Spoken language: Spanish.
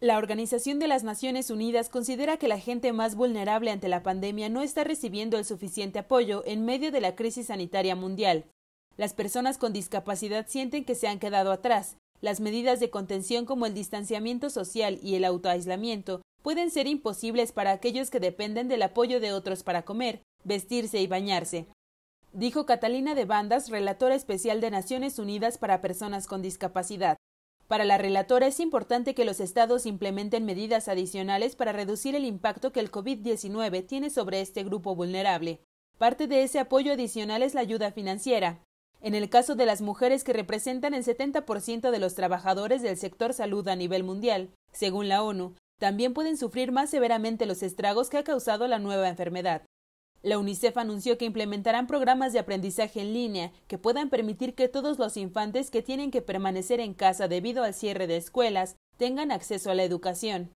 La Organización de las Naciones Unidas considera que la gente más vulnerable ante la pandemia no está recibiendo el suficiente apoyo en medio de la crisis sanitaria mundial. Las personas con discapacidad sienten que se han quedado atrás. Las medidas de contención como el distanciamiento social y el autoaislamiento pueden ser imposibles para aquellos que dependen del apoyo de otros para comer, vestirse y bañarse. Dijo Catalina de Bandas, relatora especial de Naciones Unidas para Personas con Discapacidad. Para la relatora es importante que los estados implementen medidas adicionales para reducir el impacto que el COVID-19 tiene sobre este grupo vulnerable. Parte de ese apoyo adicional es la ayuda financiera. En el caso de las mujeres que representan el 70% de los trabajadores del sector salud a nivel mundial, según la ONU, también pueden sufrir más severamente los estragos que ha causado la nueva enfermedad. La UNICEF anunció que implementarán programas de aprendizaje en línea que puedan permitir que todos los infantes que tienen que permanecer en casa debido al cierre de escuelas tengan acceso a la educación.